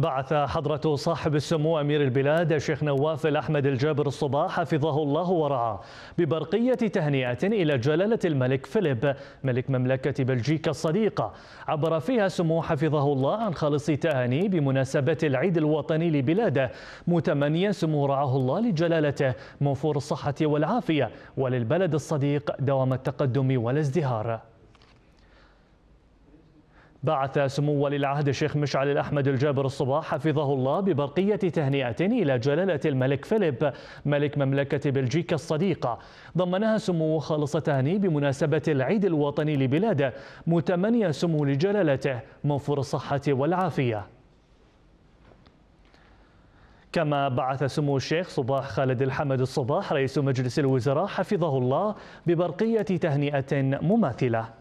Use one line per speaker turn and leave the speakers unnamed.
بعث حضرة صاحب السمو أمير البلاد الشيخ نواف الأحمد الجابر الصباح حفظه الله ورعاه ببرقية تهنئة إلى جلالة الملك فيليب ملك مملكة بلجيكا الصديقة عبر فيها سمو حفظه الله عن خالص تهاني بمناسبة العيد الوطني لبلاده متمنيا سمو رعاه الله لجلالته موفور الصحة والعافية وللبلد الصديق دوام التقدم والازدهار بعث سمو ولي العهد الشيخ مشعل الأحمد الجابر الصباح حفظه الله ببرقية تهنئة إلى جلالة الملك فيليب ملك مملكة بلجيكا الصديقة ضمنها سموه خالص تهني بمناسبة العيد الوطني لبلاده متمنيا سمو لجلالته موفور الصحة والعافية كما بعث سمو الشيخ صباح خالد الحمد الصباح رئيس مجلس الوزراء حفظه الله ببرقية تهنئة مماثلة